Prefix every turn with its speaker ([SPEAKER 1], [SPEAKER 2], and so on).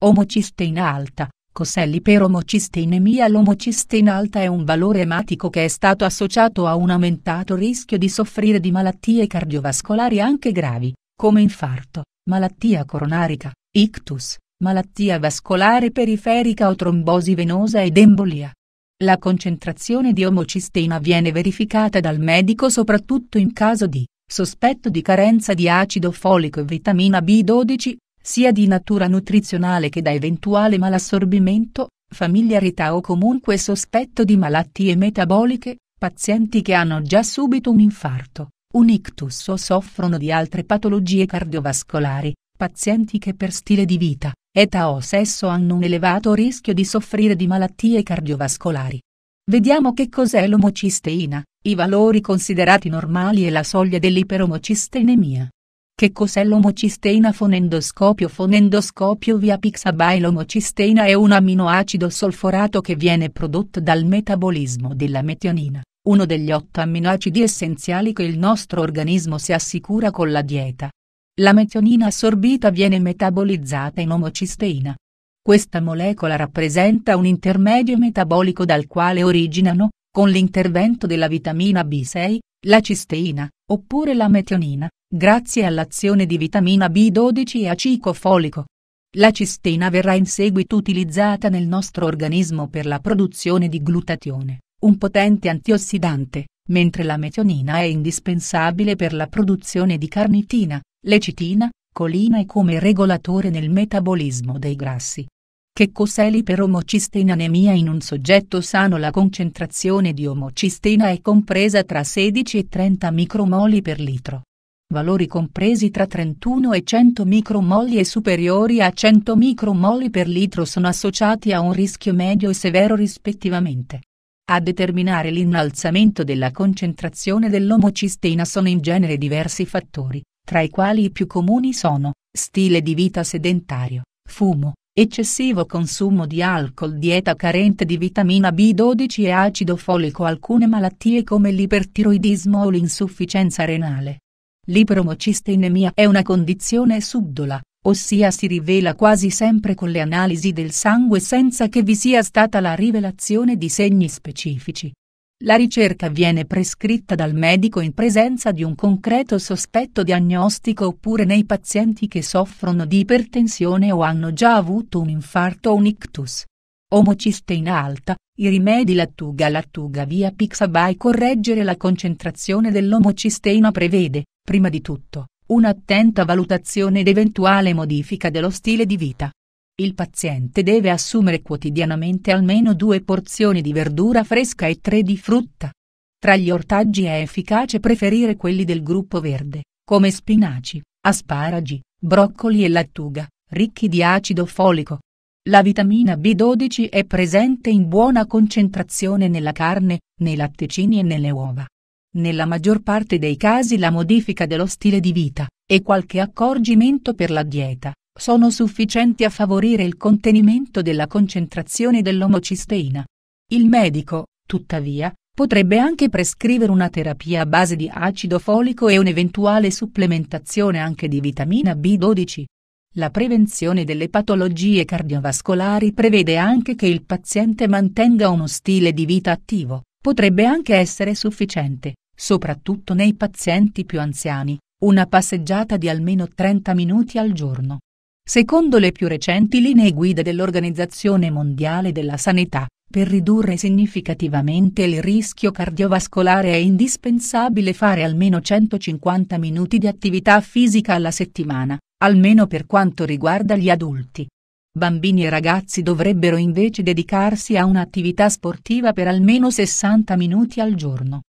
[SPEAKER 1] Omocisteina alta, Coselli per omocisteinemia L'omocisteina alta è un valore ematico che è stato associato a un aumentato rischio di soffrire di malattie cardiovascolari anche gravi, come infarto, malattia coronarica, ictus, malattia vascolare periferica o trombosi venosa ed embolia. La concentrazione di omocisteina viene verificata dal medico soprattutto in caso di sospetto di carenza di acido folico e vitamina B12, sia di natura nutrizionale che da eventuale malassorbimento, familiarità o comunque sospetto di malattie metaboliche, pazienti che hanno già subito un infarto, un ictus o soffrono di altre patologie cardiovascolari, pazienti che per stile di vita, età o sesso hanno un elevato rischio di soffrire di malattie cardiovascolari. Vediamo che cos'è l'omocisteina, i valori considerati normali e la soglia dell'iperomocisteinemia. Che cos'è l'omocisteina fonendoscopio? Fonendoscopio via Pixabay L'omocisteina è un amminoacido solforato che viene prodotto dal metabolismo della metionina, uno degli otto amminoacidi essenziali che il nostro organismo si assicura con la dieta. La metionina assorbita viene metabolizzata in omocisteina. Questa molecola rappresenta un intermedio metabolico dal quale originano, con l'intervento della vitamina B6, la cisteina oppure la metionina, grazie all'azione di vitamina B12 e acido folico. La cistina verrà in seguito utilizzata nel nostro organismo per la produzione di glutatione, un potente antiossidante, mentre la metionina è indispensabile per la produzione di carnitina, lecitina, colina e come regolatore nel metabolismo dei grassi. Che cos'è l'iperomocisteina in un soggetto sano La concentrazione di omocisteina è compresa tra 16 e 30 micromoli per litro. Valori compresi tra 31 e 100 micromoli e superiori a 100 micromoli per litro sono associati a un rischio medio e severo rispettivamente. A determinare l'innalzamento della concentrazione dell'omocisteina sono in genere diversi fattori, tra i quali i più comuni sono stile di vita sedentario, fumo, Eccessivo consumo di alcol dieta carente di vitamina B12 e acido folico alcune malattie come l'ipertiroidismo o l'insufficienza renale. L'ipromocisteinemia è una condizione subdola, ossia si rivela quasi sempre con le analisi del sangue senza che vi sia stata la rivelazione di segni specifici. La ricerca viene prescritta dal medico in presenza di un concreto sospetto diagnostico oppure nei pazienti che soffrono di ipertensione o hanno già avuto un infarto o un ictus. Omocisteina alta, i rimedi lattuga lattuga via Pixabay correggere la concentrazione dell'omocisteina prevede, prima di tutto, un'attenta valutazione ed eventuale modifica dello stile di vita. Il paziente deve assumere quotidianamente almeno due porzioni di verdura fresca e tre di frutta. Tra gli ortaggi è efficace preferire quelli del gruppo verde, come spinaci, asparagi, broccoli e lattuga, ricchi di acido folico. La vitamina B12 è presente in buona concentrazione nella carne, nei latticini e nelle uova. Nella maggior parte dei casi la modifica dello stile di vita e qualche accorgimento per la dieta sono sufficienti a favorire il contenimento della concentrazione dell'omocisteina. Il medico, tuttavia, potrebbe anche prescrivere una terapia a base di acido folico e un'eventuale supplementazione anche di vitamina B12. La prevenzione delle patologie cardiovascolari prevede anche che il paziente mantenga uno stile di vita attivo, potrebbe anche essere sufficiente, soprattutto nei pazienti più anziani, una passeggiata di almeno 30 minuti al giorno secondo le più recenti linee guida dell'Organizzazione Mondiale della Sanità. Per ridurre significativamente il rischio cardiovascolare è indispensabile fare almeno 150 minuti di attività fisica alla settimana, almeno per quanto riguarda gli adulti. Bambini e ragazzi dovrebbero invece dedicarsi a un'attività sportiva per almeno 60 minuti al giorno,